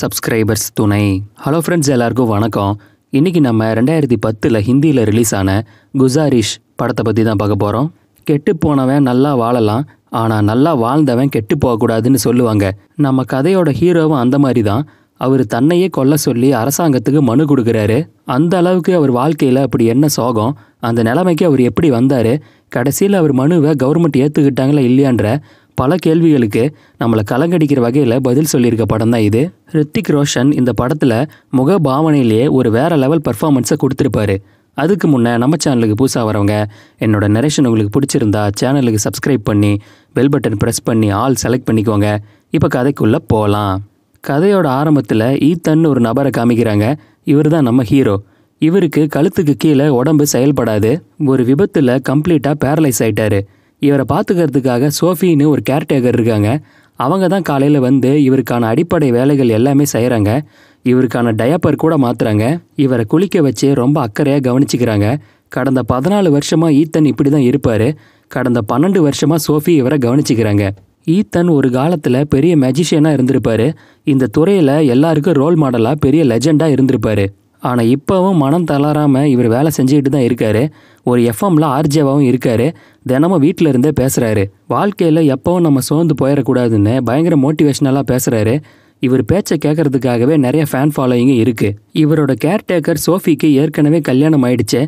subscribers துணை hello friends எல்லாருக்கும் வணக்கம் இன்னைக்கு நம்ம ரெண்டாயிரத்தி பத்தில் ஹிந்தியில் ரிலீஸ் ஆன குசாரிஷ் படத்தை பற்றி தான் பார்க்க போகிறோம் கெட்டு போனவன் நல்லா வாழலாம் ஆனால் நல்லா வாழ்ந்தவன் கெட்டு போகக்கூடாதுன்னு சொல்லுவாங்க நம்ம கதையோட ஹீரோவும் அந்த மாதிரி தான் அவர் தன்னையே கொல்ல சொல்லி அரசாங்கத்துக்கு மனு கொடுக்குறாரு அந்த அளவுக்கு அவர் வாழ்க்கையில் அப்படி என்ன சோகம் அந்த நிலைமைக்கு அவர் எப்படி வந்தார் கடைசியில் அவர் மனுவை கவர்மெண்ட் ஏற்றுக்கிட்டாங்களா இல்லையான்ற பல கேள்விகளுக்கு நம்மளை கலங்கடிக்கிற வகையில் பதில் சொல்லியிருக்க படம் தான் இது ரித்திக் ரோஷன் இந்த படத்தில் முக பாவனையிலேயே ஒரு வேறு லெவல் பர்ஃபார்மன்ஸை கொடுத்துருப்பாரு அதுக்கு முன்னே நம்ம சேனலுக்கு புதுசாக வரவங்க என்னோட நரேஷன் உங்களுக்கு பிடிச்சிருந்தா சேனலுக்கு சப்ஸ்கிரைப் பண்ணி பெல் பட்டன் ப்ரெஸ் பண்ணி ஆல் செலக்ட் பண்ணிக்கோங்க இப்போ கதைக்குள்ளே போகலாம் கதையோட ஆரம்பத்தில் ஈத்தன் ஒரு நபரை காமிக்கிறாங்க இவர் தான் நம்ம ஹீரோ இவருக்கு கழுத்துக்கு கீழே உடம்பு செயல்படாது ஒரு விபத்தில் கம்ப்ளீட்டாக பேரலைஸ் ஆயிட்டாரு இவரை பார்த்துக்கிறதுக்காக சோஃபின்னு ஒரு கேர்டேக்கர் இருக்காங்க அவங்க தான் காலையில் வந்து இவருக்கான அடிப்படை வேலைகள் எல்லாமே செய்கிறாங்க இவருக்கான டயப்பர் கூட மாற்றுறாங்க இவரை குளிக்க வச்சு ரொம்ப அக்கறையாக கவனிச்சுக்கிறாங்க கடந்த பதினாலு வருஷமாக ஈத்தன் இப்படி தான் இருப்பார் கடந்த பன்னெண்டு வருஷமாக சோஃபி இவரை கவனிச்சுக்கிறாங்க ஈத்தன் ஒரு காலத்தில் பெரிய மெஜிஷியனாக இருந்திருப்பார் இந்த துறையில் எல்லாருக்கும் ரோல் மாடலாக பெரிய லெஜெண்டாக இருந்திருப்பார் ஆனால் இப்போவும் மனம் தளராமல் இவர் வேலை செஞ்சுக்கிட்டு தான் இருக்கார் ஒரு எஃப்எம்ல ஆர்ஜேவாகவும் இருக்கார் தினமும் வீட்டில் இருந்தே பேசுகிறாரு வாழ்க்கையில் எப்போவும் நம்ம சோர்ந்து போயிடக்கூடாதுன்னு பயங்கர மோட்டிவேஷனலாக பேசுகிறாரு இவர் பேச்சை கேட்கறதுக்காகவே நிறைய ஃபேன் ஃபாலோயிங்கும் இருக்குது இவரோட கேர்டேக்கர் சோஃபிக்கு ஏற்கனவே கல்யாணம் ஆயிடுச்சு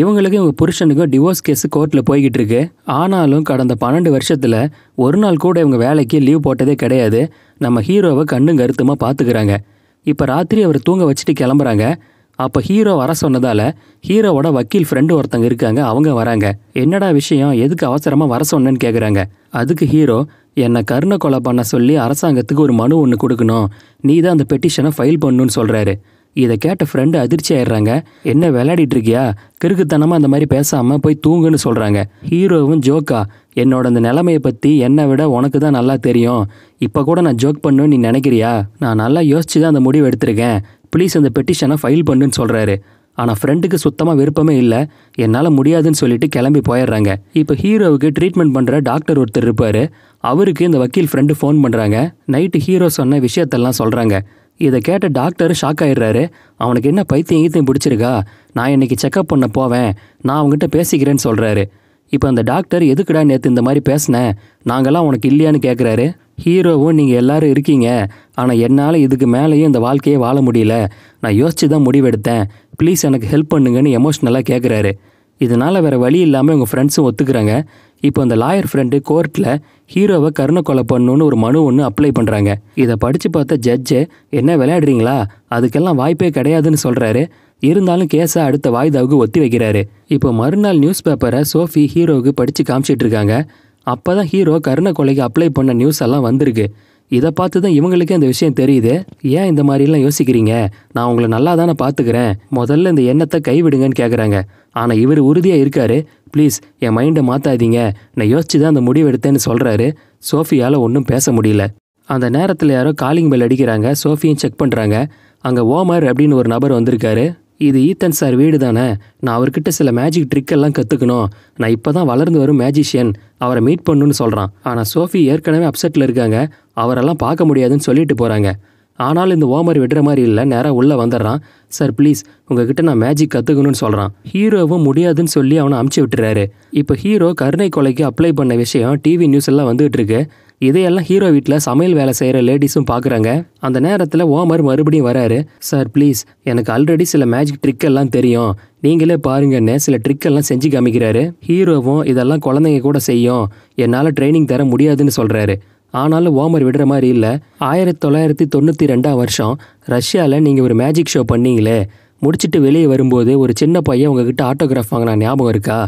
இவங்களுக்கும் இவங்க புருஷனுக்கும் டிவோர்ஸ் கேஸ் கோர்ட்டில் போய்கிட்டு இருக்கு ஆனாலும் கடந்த பன்னெண்டு வருஷத்தில் ஒரு நாள் கூட இவங்க வேலைக்கு லீவ் போட்டதே கிடையாது நம்ம ஹீரோவை கண்ணும் கருத்துமாக பார்த்துக்கிறாங்க இப்போ ராத்திரி அவர் தூங்க வச்சுட்டு கிளம்புறாங்க அப்போ ஹீரோ வர சொன்னதால் ஹீரோவோட வக்கீல் ஃப்ரெண்டு ஒருத்தங்க இருக்காங்க அவங்க வராங்க என்னடா விஷயம் எதுக்கு அவசரமாக வர சொன்னேன்னு கேட்குறாங்க அதுக்கு ஹீரோ என்னை கருணை கொலை பண்ண சொல்லி அரசாங்கத்துக்கு ஒரு மனு ஒன்று கொடுக்கணும் நீ தான் அந்த பெட்டிஷனை ஃபைல் பண்ணுன்னு சொல்கிறாரு இதை கேட்ட ஃப்ரெண்டு அதிர்ச்சி ஆயிடுறாங்க என்ன விளையாடிட்டு இருக்கியா கிறுக்குத்தனமாக அந்த மாதிரி பேசாமல் போய் தூங்குன்னு சொல்கிறாங்க ஹீரோவும் ஜோக்கா என்னோட அந்த நிலைமையை பற்றி என்னை விட உனக்கு தான் நல்லா தெரியும் இப்போ கூட நான் ஜோக் பண்ணுன்னு நீ நினைக்கிறியா நான் நல்லா யோசிச்சு தான் அந்த முடிவு எடுத்திருக்கேன் ப்ளீஸ் அந்த பெட்டிஷனை ஃபைல் பண்ணுன்னு சொல்கிறாரு ஆனால் ஃப்ரெண்டுக்கு சுத்தமாக விருப்பமே இல்லை என்னால் முடியாதுன்னு சொல்லிட்டு கிளம்பி போயிடுறாங்க இப்போ ஹீரோவுக்கு ட்ரீட்மெண்ட் பண்ணுற டாக்டர் ஒருத்தர் இருப்பார் அவருக்கு இந்த வக்கீல் ஃப்ரெண்டு ஃபோன் பண்ணுறாங்க நைட்டு ஹீரோ சொன்ன விஷயத்தெல்லாம் சொல்கிறாங்க இதை கேட்ட டாக்டர் ஷாக் ஆயிடுறாரு அவனுக்கு என்ன பைத்தியம் ஈத்தியம் பிடிச்சிருக்கா நான் இன்னைக்கு செக்கப் பண்ண போவேன் நான் அவங்ககிட்ட பேசிக்கிறேன்னு சொல்கிறாரு இப்போ அந்த டாக்டர் எதுக்குடா நேற்று இந்த மாதிரி பேசினேன் நாங்களாம் உனக்கு இல்லையான்னு கேட்குறாரு ஹீரோவும் நீங்கள் எல்லாரும் இருக்கீங்க ஆனால் என்னால் இதுக்கு மேலேயும் இந்த வாழ்க்கையே வாழ முடியல நான் யோசிச்சு தான் முடிவெடுத்தேன் ப்ளீஸ் எனக்கு ஹெல்ப் பண்ணுங்கன்னு எமோஷ்னலாக கேட்குறாரு இதனால் வேறு வழி இல்லாமல் உங்கள் ஃப்ரெண்ட்ஸும் ஒத்துக்கிறாங்க இப்போ அந்த லாயர் ஃப்ரெண்டு கோர்ட்டில் ஹீரோவை கருணை கொலை பண்ணுன்னு ஒரு மனு ஒன்று அப்ளை பண்ணுறாங்க இதை படித்து பார்த்த ஜட்ஜு என்ன விளையாடுறீங்களா அதுக்கெல்லாம் வாய்ப்பே கிடையாதுன்னு சொல்கிறாரு இருந்தாலும் கேஸை அடுத்த வாய்தாவுக்கு ஒத்தி வைக்கிறாரு இப்போ மறுநாள் நியூஸ் பேப்பரை சோஃபி ஹீரோவுக்கு படித்து காமிச்சிட்டு இருக்காங்க அப்போ தான் ஹீரோ கருணை கொலைக்கு அப்ளை பண்ண நியூஸ் எல்லாம் வந்திருக்கு இதை பார்த்து தான் இவங்களுக்கே அந்த விஷயம் தெரியுது ஏன் இந்த மாதிரிலாம் யோசிக்கிறீங்க நான் உங்களை நல்லா தானே பார்த்துக்கிறேன் முதல்ல இந்த எண்ணத்தை கைவிடுங்கன்னு கேட்குறாங்க ஆனால் இவர் உறுதியாக இருக்காரு ப்ளீஸ் என் மைண்டை மாற்றாதீங்க நான் யோசிச்சு தான் அந்த முடிவு எடுத்தேன்னு சொல்கிறாரு சோஃபியால் ஒன்றும் பேச முடியல அந்த நேரத்தில் யாரோ காலிங் பெல் அடிக்கிறாங்க சோஃபியும் செக் பண்ணுறாங்க அங்கே ஓமர் அப்படின்னு ஒரு நபர் வந்திருக்காரு இது ஈத்தன் சார் வீடு தானே நான் அவர்கிட்ட சில மேஜிக் ட்ரிக்கெல்லாம் கற்றுக்கணும் நான் இப்போ தான் வளர்ந்து வரும் மேஜிஷியன் அவரை மீட் பண்ணுன்னு சொல்கிறான் ஆனால் சோஃபி ஏற்கனவே அப்செட்டில் இருக்காங்க அவரெல்லாம் பார்க்க முடியாதுன்னு சொல்லிட்டு போகிறாங்க ஆனால் இந்த ஓமர் விடுற மாதிரி இல்லை நேராக உள்ளே வந்துடுறான் சார் ப்ளீஸ் உங்ககிட்ட நான் மேஜிக் கற்றுக்கணும்னு சொல்கிறான் ஹீரோவும் முடியாதுன்னு சொல்லி அவனை அமுச்சு விட்டுறாரு இப்போ ஹீரோ கருணை கொலைக்கு அப்ளை பண்ண விஷயம் டிவி நியூஸ் எல்லாம் வந்துகிட்டு இருக்கு இதையெல்லாம் ஹீரோ வீட்டில் சமையல் வேலை செய்கிற லேடிஸும் பார்க்குறாங்க அந்த நேரத்தில் ஓமர் மறுபடியும் வராரு சார் ப்ளீஸ் எனக்கு ஆல்ரெடி சில மேஜிக் ட்ரிக் எல்லாம் தெரியும் நீங்களே பாருங்கன்னு சில ட்ரிக் எல்லாம் செஞ்சு காமிக்கிறாரு ஹீரோவும் இதெல்லாம் குழந்தைங்க கூட செய்யும் என்னால் ட்ரைனிங் தர முடியாதுன்னு சொல்கிறாரு ஆனாலும் ஓமர் விடுற மாதிரி இல்லை ஆயிரத்தி தொள்ளாயிரத்தி தொண்ணூற்றி ரெண்டாம் வருஷம் ரஷ்யாவில் நீங்கள் ஒரு மேஜிக் ஷோ பண்ணீங்களே முடிச்சுட்டு வெளியே வரும்போது ஒரு சின்ன பையன் உங்ககிட்ட ஆட்டோகிராஃப் வாங்கினா ஞாபகம் இருக்கா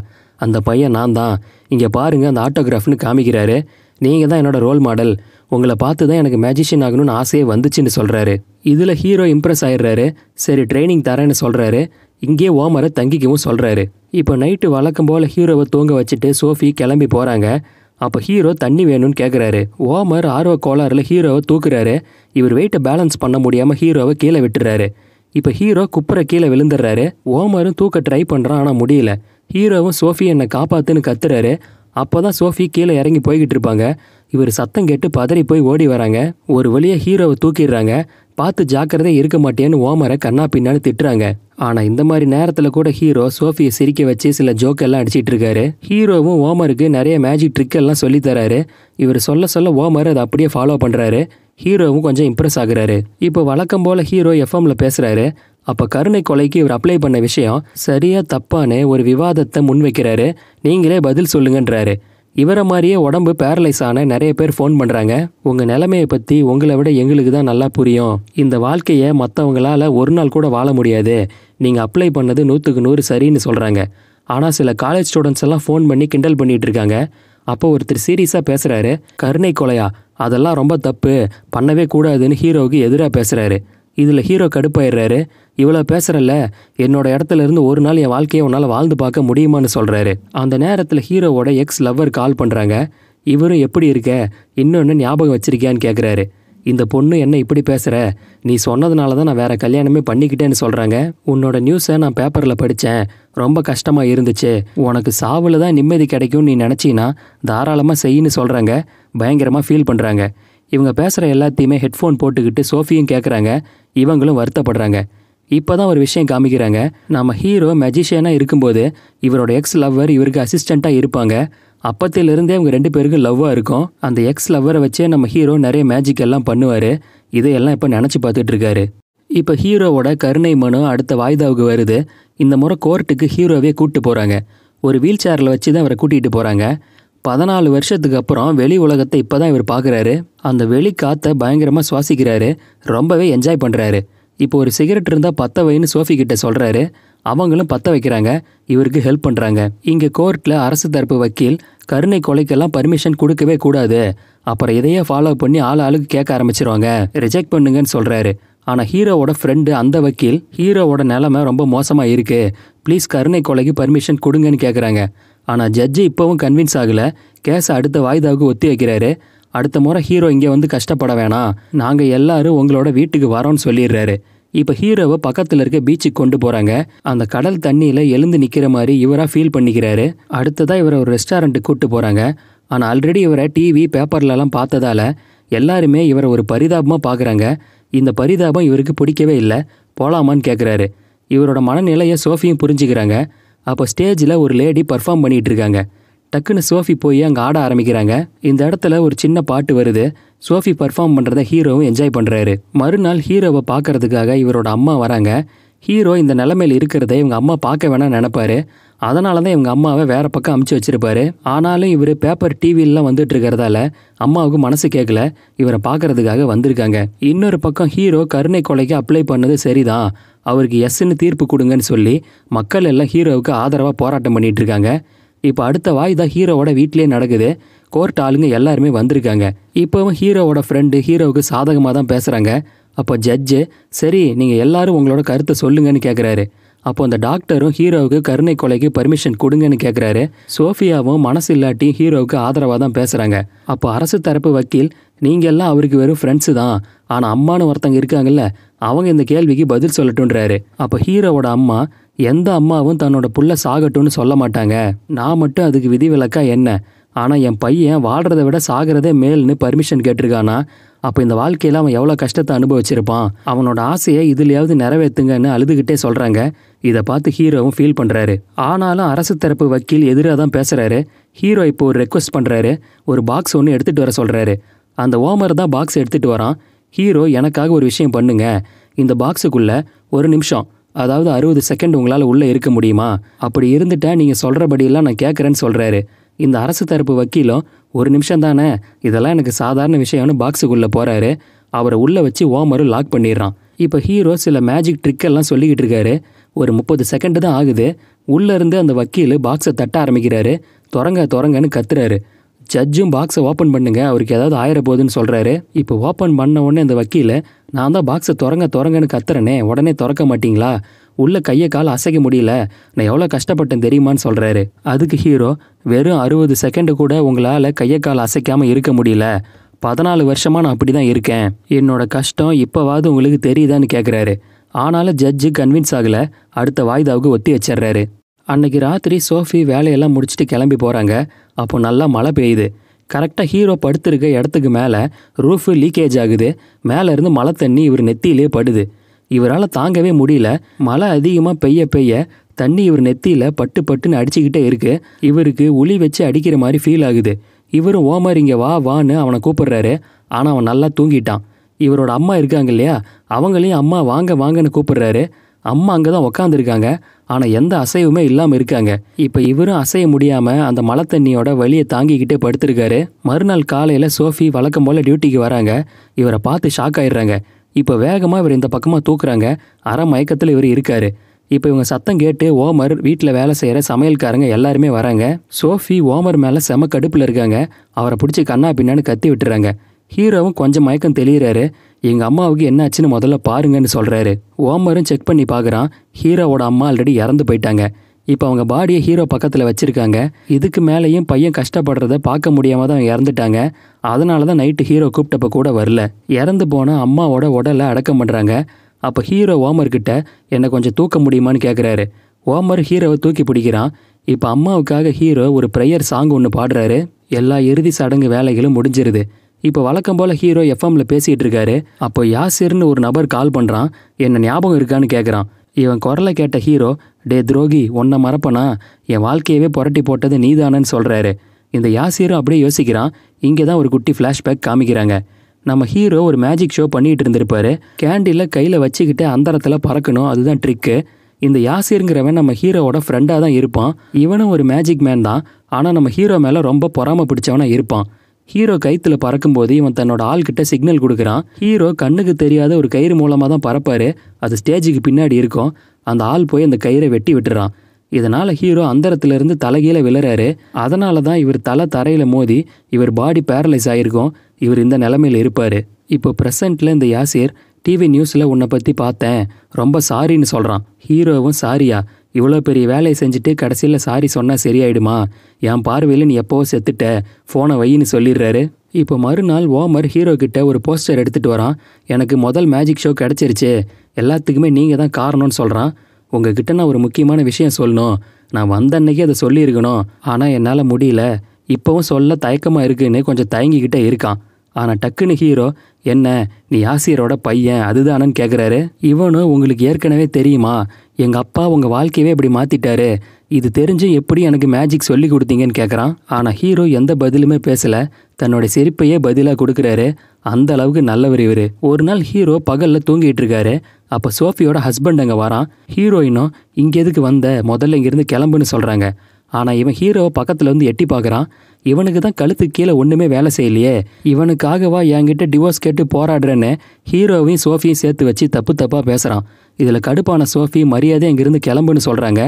அந்த பையன் நான் தான் இங்கே பாருங்கள் அந்த ஆட்டோகிராஃப்னு காமிக்கிறாரு நீங்கள் தான் என்னோடய ரோல் மாடல் உங்களை பார்த்து தான் எனக்கு மேஜிஷியன் ஆகணும்னு ஆசையே வந்துச்சுன்னு சொல்கிறாரு இதில் ஹீரோ இம்ப்ரெஸ் ஆயிடுறாரு சரி ட்ரைனிங் தரேன்னு சொல்கிறாரு இங்கே ஓமரை தங்கிக்கவும் சொல்கிறாரு இப்போ நைட்டு வழக்கம் போல் ஹீரோவை தூங்க வச்சுட்டு சோஃபி கிளம்பி போகிறாங்க அப்போ ஹீரோ தண்ணி வேணும்னு கேட்குறாரு ஓமர் ஆர்வ கோளாறுல ஹீரோவை தூக்குறாரு இவர் வெயிட்டை பேலன்ஸ் பண்ண முடியாமல் ஹீரோவை கீழே விட்டுறாரு இப்போ ஹீரோ குப்புற கீழே விழுந்துடுறாரு ஓமரும் தூக்க ட்ரை பண்ணுறான் ஆனால் முடியல ஹீரோவும் சோஃபி என்னை காப்பாத்துன்னு கத்துறாரு அப்போ தான் சோஃபி கீழே இறங்கி போய்கிட்டு இருப்பாங்க இவர் சத்தம் கேட்டு பதறி போய் ஓடி வராங்க ஒரு வழியாக ஹீரோவை தூக்கிடுறாங்க பார்த்து ஜாக்கிரதையாக இருக்க மாட்டேன்னு ஓமரை கண்ணா பின்னான்னு திட்டுறாங்க ஆனால் இந்த மாதிரி நேரத்தில் கூட ஹீரோ சோஃபியை சிரிக்க வச்சு சில ஜோக்கெல்லாம் அடிச்சிட்டு இருக்காரு ஹீரோவும் ஓமருக்கு நிறைய மேஜிக் ட்ரிக்கெல்லாம் சொல்லி தராரு இவர் சொல்ல சொல்ல ஓமர் அதை அப்படியே ஃபாலோ பண்ணுறாரு ஹீரோவும் கொஞ்சம் இம்ப்ரெஸ் ஆகுறாரு இப்போ வழக்கம் போல் ஹீரோ எஃப்எம்ல பேசுகிறாரு அப்போ கருணை கொலைக்கு இவர் அப்ளை பண்ண விஷயம் சரியாக தப்பான ஒரு விவாதத்தை முன்வைக்கிறாரு நீங்களே பதில் சொல்லுங்கன்றாரு இவரை மாதிரியே உடம்பு பேரலைஸ் ஆன நிறைய பேர் ஃபோன் பண்ணுறாங்க உங்கள் நிலைமையை பற்றி உங்களை விட எங்களுக்கு தான் நல்லா புரியும் இந்த வாழ்க்கையை மற்றவங்களால் ஒரு நாள் கூட வாழ முடியாது நீங்கள் அப்ளை பண்ணது நூற்றுக்கு நூறு சரின்னு சொல்கிறாங்க ஆனால் சில காலேஜ் ஸ்டூடெண்ட்ஸ் எல்லாம் ஃபோன் பண்ணி கிண்டல் பண்ணிகிட்டு இருக்காங்க அப்போ ஒருத்தர் சீரியஸாக பேசுகிறாரு கருணை கொலையா அதெல்லாம் ரொம்ப தப்பு பண்ணவே கூடாதுன்னு ஹீரோவுக்கு எதிராக பேசுகிறாரு இதில் ஹீரோ கடுப்பாயிடுறாரு இவ்வளோ பேசுகிறல்ல என்னோட இடத்துல இருந்து ஒரு நாள் என் வாழ்க்கையை உன்னால் வாழ்ந்து பார்க்க முடியுமான்னு சொல்கிறாரு அந்த நேரத்தில் ஹீரோவோட எக்ஸ் லவ்வர் கால் பண்ணுறாங்க இவரும் எப்படி இருக்க இன்னொன்று ஞாபகம் வச்சிருக்கியான்னு கேட்குறாரு இந்த பொண்ணு என்ன இப்படி பேசுகிற நீ சொன்னதுனால தான் நான் வேறு கல்யாணமே பண்ணிக்கிட்டேன்னு சொல்கிறாங்க உன்னோட நியூஸை நான் பேப்பரில் படித்தேன் ரொம்ப கஷ்டமாக இருந்துச்சு உனக்கு சாவில் தான் நிம்மதி கிடைக்கும்னு நீ நினச்சின்னா தாராளமாக செய்யின்னு சொல்கிறாங்க பயங்கரமாக ஃபீல் பண்ணுறாங்க இவங்க பேசுகிற எல்லாத்தையுமே ஹெட்ஃபோன் போட்டுக்கிட்டு சோஃபியும் கேட்குறாங்க இவங்களும் வருத்தப்படுறாங்க இப்போ தான் ஒரு விஷயம் காமிக்கிறாங்க நம்ம ஹீரோ மெஜிஷியனாக இருக்கும்போது இவரோட எக்ஸ் லவ்வர் இவருக்கு அசிஸ்டண்ட்டாக இருப்பாங்க அப்பத்திலிருந்தே அவங்க ரெண்டு பேருக்கும் லவ்வாக இருக்கும் அந்த எக்ஸ் லவ்வரை வச்சே நம்ம ஹீரோ நிறைய மேஜிக் எல்லாம் பண்ணுவார் இதையெல்லாம் இப்போ நினச்சி பார்த்துட்ருக்காரு இப்போ ஹீரோவோட கருணை மனு அடுத்த வாய்தாவுக்கு வருது இந்த முறை கோர்ட்டுக்கு ஹீரோவே கூப்பிட்டு போகிறாங்க ஒரு வீல் சேரில் வச்சு தான் அவரை கூட்டிகிட்டு போகிறாங்க பதினாலு வருஷத்துக்கு அப்புறம் வெளி உலகத்தை இப்போ தான் இவர் பார்க்குறாரு அந்த வெளி காற்றை பயங்கரமாக சுவாசிக்கிறாரு ரொம்பவே என்ஜாய் பண்ணுறாரு இப்போ ஒரு சிகரெட் இருந்தால் பத்த வைன்னு சோஃபி கிட்ட சொல்கிறாரு அவங்களும் பற்ற வைக்கிறாங்க இவருக்கு ஹெல்ப் பண்ணுறாங்க இங்கே கோர்ட்டில் அரசு தரப்பு வக்கீல் கருணை கொலைக்கெல்லாம் பர்மிஷன் கொடுக்கவே கூடாது அப்புறம் இதையே ஃபாலோ பண்ணி ஆள் ஆளுக்கு கேட்க ஆரம்பிச்சிருவாங்க ரிஜெக்ட் பண்ணுங்கன்னு சொல்கிறாரு ஆனால் ஹீரோவோட ஃப்ரெண்டு அந்த வக்கீல் ஹீரோவோட நிலமை ரொம்ப மோசமாக இருக்குது ப்ளீஸ் கருணை கொலைக்கு பர்மிஷன் கொடுங்கன்னு கேட்குறாங்க ஆனால் ஜட்ஜி இப்போவும் கன்வின்ஸ் ஆகலை கேஸை அடுத்த வாய்தாவுக்கு ஒத்தி வைக்கிறாரு அடுத்த முறை ஹீரோ இங்கே வந்து கஷ்டப்பட வேணாம் நாங்கள் எல்லாரும் உங்களோட வீட்டுக்கு வரோன்னு சொல்லிடுறாரு இப்போ ஹீரோவை பக்கத்தில் இருக்க பீச்சுக்கு கொண்டு போகிறாங்க அந்த கடல் தண்ணியில் எழுந்து நிற்கிற மாதிரி இவராக ஃபீல் பண்ணிக்கிறாரு அடுத்ததாக இவரை ஒரு ரெஸ்டாரண்ட்டுக்கு கூப்பிட்டு போகிறாங்க ஆனால் ஆல்ரெடி இவரை டிவி பேப்பர்லலாம் பார்த்ததால எல்லாருமே இவரை ஒரு பரிதாபமாக பார்க்குறாங்க இந்த பரிதாபம் இவருக்கு பிடிக்கவே இல்லை போகலாமான்னு கேட்குறாரு இவரோட மனநிலையை சோஃபியும் புரிஞ்சுக்கிறாங்க அப்போ ஸ்டேஜில் ஒரு லேடி பர்ஃபார்ம் பண்ணிகிட்டு இருக்காங்க டக்குன்னு சோஃபி போய் அங்கே ஆட ஆரம்பிக்கிறாங்க இந்த இடத்துல ஒரு சின்ன பாட்டு வருது சோஃபி பர்ஃபார்ம் பண்ணுறத ஹீரோவும் என்ஜாய் பண்ணுறாரு மறுநாள் ஹீரோவை பார்க்கறதுக்காக இவரோட அம்மா வராங்க ஹீரோ இந்த நிலமையில் இருக்கிறத இவங்க அம்மா பார்க்க வேணாம் நினப்பாரு அதனால தான் இவங்க அம்மாவை வேறு பக்கம் அமுச்சு வச்சிருப்பாரு ஆனாலும் இவர் பேப்பர் டிவியிலலாம் வந்துட்டு இருக்கிறதால அம்மாவுக்கு மனசு கேட்கல இவரை பார்க்கறதுக்காக வந்திருக்காங்க இன்னொரு பக்கம் ஹீரோ கருணை கொலைக்கு அப்ளை பண்ணது சரிதான் அவருக்கு எஸ்ன்னு தீர்ப்பு கொடுங்கன்னு சொல்லி மக்கள் எல்லாம் ஹீரோவுக்கு ஆதரவாக போராட்டம் பண்ணிட்டு இருக்காங்க இப்போ அடுத்த வாய் தான் ஹீரோவோட வீட்லேயே நடக்குது கோர்ட் ஆளுங்க எல்லாருமே வந்திருக்காங்க இப்போவும் ஹீரோவோட ஃப்ரெண்டு ஹீரோவுக்கு சாதகமாக தான் பேசுகிறாங்க அப்போ ஜட்ஜு சரி நீங்கள் எல்லாரும் உங்களோட கருத்தை சொல்லுங்கன்னு கேட்குறாரு அப்போ அந்த டாக்டரும் ஹீரோவுக்கு கருணை கொலைக்கு பர்மிஷன் கொடுங்கன்னு கேட்குறாரு சோஃபியாவும் மனசு இல்லாட்டி ஹீரோவுக்கு ஆதரவாக தான் பேசுகிறாங்க அப்போ அரசு தரப்பு வக்கீல் எல்லாம் அவருக்கு வெறும் ஃப்ரெண்ட்ஸு தான் ஆனால் அம்மானு ஒருத்தங்க இருக்காங்கல்ல அவங்க இந்த கேள்விக்கு பதில் சொல்லட்டுன்றாரு அப்போ ஹீரோவோட அம்மா எந்த அம்மாவும் தன்னோட புள்ள சாகட்டும்னு சொல்ல மாட்டாங்க நான் மட்டும் அதுக்கு விதிவிலக்கா என்ன ஆனால் என் பையன் வாழ்கிறத விட சாகிறதே மேல்னு பர்மிஷன் கேட்டிருக்கானா அப்போ இந்த வாழ்க்கையில் அவன் எவ்வளோ கஷ்டத்தை அனுபவிச்சிருப்பான் அவனோட ஆசையை இதுலையாவது நிறைவேற்றுங்கன்னு அழுதுகிட்டே சொல்கிறாங்க இதை பார்த்து ஹீரோவும் ஃபீல் பண்ணுறாரு ஆனாலும் அரசு தரப்பு வக்கீல் எதிராக தான் பேசுகிறாரு ஹீரோ இப்போ ஒரு ரெக்வஸ்ட் பண்ணுறாரு ஒரு பாக்ஸ் ஒன்று எடுத்துகிட்டு வர சொல்கிறாரு அந்த ஓமர் தான் பாக்ஸ் எடுத்துகிட்டு வரான் ஹீரோ எனக்காக ஒரு விஷயம் பண்ணுங்க இந்த பாக்ஸுக்குள்ளே ஒரு நிமிஷம் அதாவது அறுபது செகண்ட் உங்களால் உள்ளே இருக்க முடியுமா அப்படி இருந்துட்டா நீங்கள் சொல்கிறபடியெல்லாம் நான் கேட்குறேன்னு சொல்கிறாரு இந்த அரசு தரப்பு வக்கீலும் ஒரு நிமிஷம் தானே இதெல்லாம் எனக்கு சாதாரண விஷயம்னு பாக்ஸுக்குள்ளே போகிறாரு அவரை உள்ளே வச்சு ஓமரும் லாக் பண்ணிடுறான் இப்போ ஹீரோ சில மேஜிக் ட்ரிக்கெல்லாம் சொல்லிக்கிட்டு இருக்காரு ஒரு முப்பது செகண்டு தான் ஆகுது உள்ளேருந்து அந்த வக்கீல் பாக்ஸை தட்ட ஆரம்பிக்கிறாரு தொடங்க தொடங்கன்னு கத்துறாரு ஜட்ஜும் பாக்ஸை ஓப்பன் பண்ணுங்க அவருக்கு ஏதாவது ஆயிர போகுதுன்னு சொல்கிறாரு இப்போ ஓப்பன் பண்ண உடனே அந்த வக்கீல் நான் தான் பாக்ஸை திறங்க திறங்கன்னு கத்துறேனே உடனே திறக்க மாட்டிங்களா உள்ள கையை கால் அசைக்க முடியல நான் எவ்வளோ கஷ்டப்பட்டேன் தெரியுமான்னு சொல்கிறாரு அதுக்கு ஹீரோ வெறும் அறுபது செகண்டு கூட உங்களால் கையை கால் அசைக்காமல் இருக்க முடியல பதினாலு வருஷமாக நான் அப்படி தான் இருக்கேன் என்னோட கஷ்டம் இப்போவாது உங்களுக்கு தெரியுதான்னு கேட்குறாரு ஆனாலும் ஜட்ஜு கன்வின்ஸ் ஆகலை அடுத்த வாய்தாவுக்கு ஒத்தி வச்சிடுறாரு அன்னைக்கு ராத்திரி சோஃபி வேலையெல்லாம் முடிச்சுட்டு கிளம்பி போகிறாங்க அப்போ நல்லா மழை பெய்யுது கரெக்டாக ஹீரோ படுத்திருக்க இடத்துக்கு மேலே ரூஃபு லீக்கேஜ் ஆகுது மேலேருந்து மழை தண்ணி இவர் நெத்தியிலே படுது இவரால் தாங்கவே முடியல மழை அதிகமாக பெய்ய பெய்ய தண்ணி இவர் நெத்தியில் பட்டு பட்டுன்னு அடிச்சுக்கிட்டே இருக்குது இவருக்கு உளி வச்சு அடிக்கிற மாதிரி ஃபீல் ஆகுது இவரும் ஓமர் இங்கே வா வான்னு அவனை கூப்பிடுறாரு ஆனால் அவன் நல்லா தூங்கிட்டான் இவரோட அம்மா இருக்காங்க இல்லையா அவங்களையும் அம்மா வாங்க வாங்கன்னு கூப்பிடுறாரு அம்மா அங்கே தான் உக்காந்துருக்காங்க ஆனால் எந்த அசைவுமே இல்லாமல் இருக்காங்க இப்போ இவரும் அசைய முடியாமல் அந்த மழை தண்ணியோட வழியை தாங்கிக்கிட்டே படுத்திருக்காரு மறுநாள் காலையில் சோஃபி வழக்கம் போல் டியூட்டிக்கு வராங்க இவரை பார்த்து ஷாக் ஆயிடுறாங்க இப்போ வேகமாக இவர் இந்த பக்கமாக தூக்குறாங்க அரை மயக்கத்தில் இவர் இருக்கார் இப்போ இவங்க சத்தம் கேட்டு ஓமர் வீட்டில் வேலை செய்கிற சமையல்காரங்க எல்லாருமே வராங்க சோஃபி ஓமர் மேலே செம கடுப்பில் இருக்காங்க அவரை பிடிச்சி கண்ணா பின்னான்னு கத்தி விட்டுறாங்க ஹீரோவும் கொஞ்சம் மயக்கம் தெளிகிறாரு எங்கள் அம்மாவுக்கு என்னாச்சுன்னு முதல்ல பாருங்கன்னு சொல்கிறாரு ஓமரும் செக் பண்ணி பார்க்குறான் ஹீரோவோட அம்மா ஆல்ரெடி இறந்து போயிட்டாங்க இப்போ அவங்க பாடியை ஹீரோ பக்கத்தில் வச்சுருக்காங்க இதுக்கு மேலேயும் பையன் கஷ்டப்படுறத பார்க்க முடியாமல் தான் அவங்க இறந்துட்டாங்க அதனால தான் நைட்டு ஹீரோ கூப்பிட்டப்ப கூட வரல இறந்து போனால் அம்மாவோட உடலை அடக்கம் பண்ணுறாங்க அப்போ ஹீரோ ஓமர்கிட்ட என்னை கொஞ்சம் தூக்க முடியுமான்னு கேட்குறாரு ஓமர் ஹீரோவை தூக்கி பிடிக்கிறான் இப்போ அம்மாவுக்காக ஹீரோ ஒரு ப்ரேயர் சாங் ஒன்று பாடுறாரு எல்லா இறுதி சடங்கு வேலைகளும் முடிஞ்சிருது இப்போ வழக்கம் போல் ஹீரோ எஃப்எம்ல பேசிகிட்டு இருக்காரு அப்போ யாசிர்னு ஒரு நபர் கால் பண்ணுறான் என்ன ஞாபகம் இருக்கான்னு கேட்குறான் இவன் குரலை கேட்ட ஹீரோ டே துரோகி உன்னை மறப்பனா என் வாழ்க்கையவே புரட்டி போட்டது நீதானன்னு சொல்கிறாரு இந்த யாசிரும் அப்படியே யோசிக்கிறான் இங்கே தான் ஒரு குட்டி ஃப்ளாஷ்பேக் காமிக்கிறாங்க நம்ம ஹீரோ ஒரு மேஜிக் ஷோ பண்ணிகிட்டு இருந்திருப்பாரு கேண்டில் கையில் வச்சுக்கிட்டு அந்தரத்தில் பறக்கணும் அதுதான் ட்ரிக்கு இந்த யாசிருங்கிறவன் நம்ம ஹீரோவோட ஃப்ரெண்டாக தான் இருப்பான் இவனும் ஒரு மேஜிக் மேன் தான் ஆனால் நம்ம ஹீரோ மேலே ரொம்ப பொறாமல் பிடிச்சவனாக இருப்பான் ஹீரோ கைத்துல பறக்கும்போது இவன் தன்னோட ஆள்கிட்ட சிக்னல் கொடுக்குறான் ஹீரோ கண்ணுக்கு தெரியாத ஒரு கயிறு மூலமாக தான் பறப்பாரு அது ஸ்டேஜுக்கு பின்னாடி இருக்கும் அந்த ஆள் போய் அந்த கயிறை வெட்டி விட்டுறான் இதனால் ஹீரோ அந்தரத்துலேருந்து தலைகீழ விழுறாரு அதனால தான் இவர் தலை தரையில் மோதி இவர் பாடி பேரலைஸ் ஆயிருக்கும் இவர் இந்த நிலமையில இருப்பார் இப்போ பிரசன்ட்ல இந்த யாசிர் டிவி நியூஸில் உன்னை பற்றி பார்த்தேன் ரொம்ப சாரின்னு சொல்கிறான் ஹீரோவும் சாரியா இவ்வளோ பெரிய வேலையை செஞ்சுட்டு கடைசியில் சாரி சொன்னால் சரியாயிடுமா என் பார்வையில் நீ எப்போவோ செத்துட்ட ஃபோனை வையின்னு சொல்லிடுறாரு இப்போ மறுநாள் ஓமர் ஹீரோ கிட்ட ஒரு போஸ்டர் எடுத்துகிட்டு வரான் எனக்கு முதல் மேஜிக் ஷோ கிடச்சிருச்சு எல்லாத்துக்குமே நீங்கள் தான் காரணம்னு சொல்கிறான் உங்ககிட்ட நான் ஒரு முக்கியமான விஷயம் சொல்லணும் நான் வந்த அன்னைக்கு அதை சொல்லியிருக்கணும் ஆனால் என்னால் முடியல இப்போவும் சொல்ல தயக்கமாக இருக்குன்னு கொஞ்சம் தயங்கிக்கிட்டே இருக்கான் ஆனால் டக்குன்னு ஹீரோ என்ன நீ ஆசிரியரோட பையன் அதுதானன்னு கேட்குறாரு இவனும் உங்களுக்கு ஏற்கனவே தெரியுமா எங்கள் அப்பா உங்கள் வாழ்க்கையவே இப்படி மாற்றிட்டாரு இது தெரிஞ்சு எப்படி எனக்கு மேஜிக் சொல்லி கொடுத்தீங்கன்னு கேட்குறான் ஆனால் ஹீரோ எந்த பதிலுமே பேசலை தன்னோட செருப்பையே பதிலாக கொடுக்குறாரு அந்த அளவுக்கு நல்லவர் இவர் ஒரு நாள் ஹீரோ பகலில் தூங்கிட்டு இருக்காரு அப்போ சோஃபியோட ஹஸ்பண்ட் அங்கே வரான் ஹீரோயினும் இங்கே எதுக்கு வந்த முதல்ல இங்கேருந்து கிளம்புன்னு சொல்கிறாங்க ஆனால் இவன் ஹீரோவை பக்கத்தில் வந்து எட்டி பார்க்குறான் இவனுக்கு தான் கழுத்துக்கு கீழே ஒன்றுமே வேலை செய்யலையே இவனுக்காகவா என்கிட்ட டிவோர்ஸ் கேட்டு போராடுறேன்னு ஹீரோவையும் சோஃபியும் சேர்த்து வச்சு தப்பு தப்பாக பேசுகிறான் இதில் கடுப்பான சோஃபி மரியாதை இங்கிருந்து கிளம்புன்னு சொல்கிறாங்க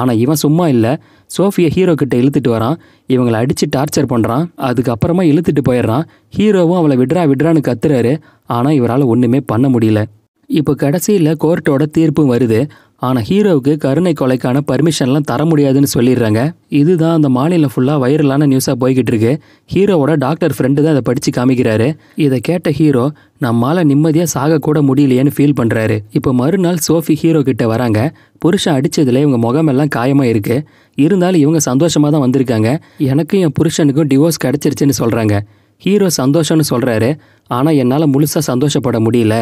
ஆனால் இவன் சும்மா இல்லை சோஃபியை ஹீரோ கிட்ட இழுத்துட்டு வரான் இவங்களை அடித்து டார்ச்சர் பண்ணுறான் அதுக்கப்புறமா இழுத்துட்டு போயிடுறான் ஹீரோவும் அவளை விடுறா விட்றான்னு கத்துறாரு ஆனால் இவரால் ஒன்றுமே பண்ண முடியல இப்போ கடைசியில் கோர்ட்டோட தீர்ப்பும் வருது ஆனால் ஹீரோவுக்கு கருணை கொலைக்கான பர்மிஷன்லாம் தர முடியாதுன்னு சொல்லிடுறாங்க இதுதான் அந்த மாநிலம் ஃபுல்லாக வைரலான நியூஸாக போய்கிட்டு இருக்கு ஹீரோவோட டாக்டர் ஃப்ரெண்டு தான் அதை படித்து காமிக்கிறாரு இதை கேட்ட ஹீரோ நம்மால் நிம்மதியாக சாகக்கூட முடியலையேன்னு ஃபீல் பண்ணுறாரு இப்போ மறுநாள் சோஃபி ஹீரோ கிட்ட வராங்க புருஷன் அடித்ததில் இவங்க முகமெல்லாம் காயமாக இருக்குது இருந்தாலும் இவங்க சந்தோஷமாக தான் வந்திருக்காங்க எனக்கும் என் புருஷனுக்கும் டிவோர்ஸ் கிடச்சிருச்சுன்னு சொல்கிறாங்க ஹீரோ சந்தோஷம்னு சொல்கிறாரு ஆனால் என்னால் முழுசாக சந்தோஷப்பட முடியல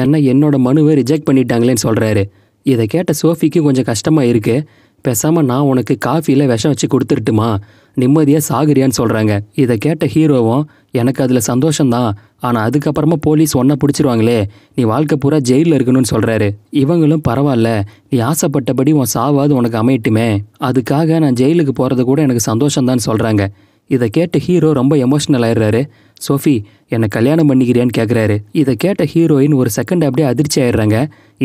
ஏன்னா என்னோட மனுவை ரிஜெக்ட் பண்ணிட்டாங்களேன்னு சொல்கிறாரு இதை கேட்ட சோஃபிக்கு கொஞ்சம் கஷ்டமாக இருக்குது பேசாமல் நான் உனக்கு காஃபியில் விஷம் வச்சு கொடுத்துருட்டுமா நிம்மதியாக சாகுறியான்னு சொல்கிறாங்க இதை கேட்ட ஹீரோவும் எனக்கு அதில் சந்தோஷம்தான் ஆனால் அதுக்கப்புறமா போலீஸ் ஒன்றை பிடிச்சிருவாங்களே நீ வாழ்க்கை பூரா ஜெயிலில் இருக்கணும்னு சொல்கிறாரு இவங்களும் பரவாயில்ல நீ ஆசைப்பட்டபடி உன் சாவாது உனக்கு அமையட்டுமே அதுக்காக நான் ஜெயிலுக்கு போகிறது கூட எனக்கு சந்தோஷம்தான்னு சொல்கிறாங்க இதை கேட்ட ஹீரோ ரொம்ப எமோஷ்னல் ஆயிடுறாரு சோஃபி என்னை கல்யாணம் பண்ணிக்கிறியான்னு கேட்குறாரு இதை கேட்ட ஹீரோயின் ஒரு செகண்ட் அப்படியே அதிர்ச்சி ஆயிடுறாங்க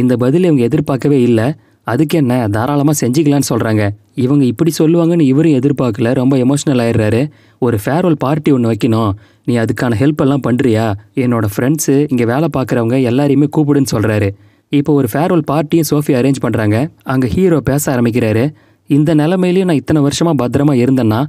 இந்த பதில் இவங்க எதிர்பார்க்கவே இல்லை அதுக்கு என்ன தாராளமாக செஞ்சுக்கலான்னு சொல்கிறாங்க இவங்க இப்படி சொல்லுவாங்கன்னு இவரும் எதிர்பார்க்கல ரொம்ப எமோஷ்னல் ஆயிடுறாரு ஒரு ஃபேர்வெல் பார்ட்டி ஒன்று வைக்கணும் நீ அதுக்கான ஹெல்ப் எல்லாம் பண்ணுறியா என்னோட ஃப்ரெண்ட்ஸு இங்கே வேலை பார்க்குறவங்க எல்லாரையுமே கூப்பிடுன்னு சொல்கிறாரு இப்போ ஒரு ஃபேர்வெல் பார்ட்டியும் சோஃபி அரேஞ்ச் பண்ணுறாங்க அங்கே ஹீரோ பேச ஆரம்பிக்கிறாரு இந்த நிலமையிலையும் நான் இத்தனை வருஷமாக பத்திரமா இருந்தேன்னா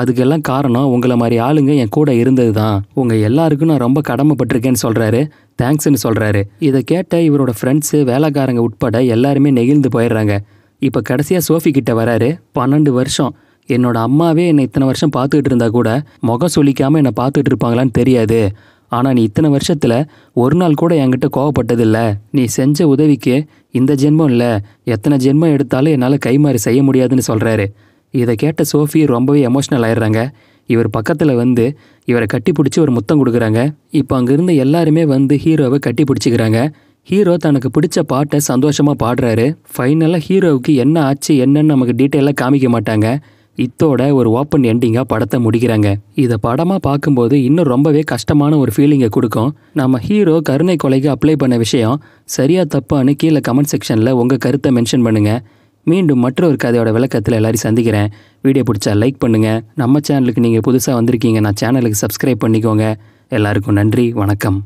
அதுக்கெல்லாம் காரணம் உங்களை மாதிரி ஆளுங்க என் கூட இருந்தது தான் உங்கள் எல்லாருக்கும் நான் ரொம்ப கடமைப்பட்டிருக்கேன்னு சொல்கிறாரு தேங்க்ஸ்ன்னு சொல்கிறாரு இதை கேட்ட இவரோட ஃப்ரெண்ட்ஸு வேலைக்காரங்க உட்பட எல்லாருமே நெகிழ்ந்து போயிடுறாங்க இப்போ கடைசியாக சோஃபி கிட்டே வராரு பன்னெண்டு வருஷம் என்னோட அம்மாவே என்னை இத்தனை வருஷம் பார்த்துக்கிட்டு இருந்தா கூட முகம் சொல்லிக்காமல் என்னை பார்த்துட்டு இருப்பாங்களான்னு தெரியாது ஆனால் நீ இத்தனை வருஷத்தில் ஒரு நாள் கூட என்கிட்ட கோவப்பட்டதில்லை நீ செஞ்ச உதவிக்கு இந்த ஜென்மம் இல்லை எத்தனை ஜென்மம் எடுத்தாலும் என்னால் கைமாறி செய்ய முடியாதுன்னு சொல்கிறாரு இதை கேட்ட சோஃபி ரொம்பவே எமோஷ்னல் ஆயிடுறாங்க இவர் பக்கத்தில் வந்து இவரை கட்டி பிடிச்சி ஒரு முத்தம் கொடுக்குறாங்க இப்போ அங்கேருந்து எல்லாருமே வந்து ஹீரோவை கட்டி பிடிச்சிக்கிறாங்க ஹீரோ தனக்கு பிடிச்ச பாட்டை சந்தோஷமாக பாடுறாரு ஃபைனலாக ஹீரோவுக்கு என்ன ஆச்சு என்னன்னு நமக்கு டீட்டெயிலாக காமிக்க மாட்டாங்க இத்தோட ஒரு ஓப்பன் எண்டிங்காக படத்தை முடிக்கிறாங்க இதை படமாக பார்க்கும்போது இன்னும் ரொம்பவே கஷ்டமான ஒரு ஃபீலிங்கை கொடுக்கும் நம்ம ஹீரோ கருணை கொலைக்கு அப்ளை பண்ண விஷயம் சரியாக தப்பான்னு கீழே கமெண்ட் செக்ஷனில் உங்கள் கருத்தை மென்ஷன் பண்ணுங்கள் மீண்டும் மற்றொரு கதையோட விளக்கத்தில் எல்லாரையும் சந்திக்கிறேன் வீடியோ பிடிச்சா லைக் பண்ணுங்கள் நம்ம சேனலுக்கு நீங்கள் புதுசாக வந்திருக்கீங்க நான் சேனலுக்கு சப்ஸ்கிரைப் பண்ணிக்கோங்க எல்லாருக்கும் நன்றி வணக்கம்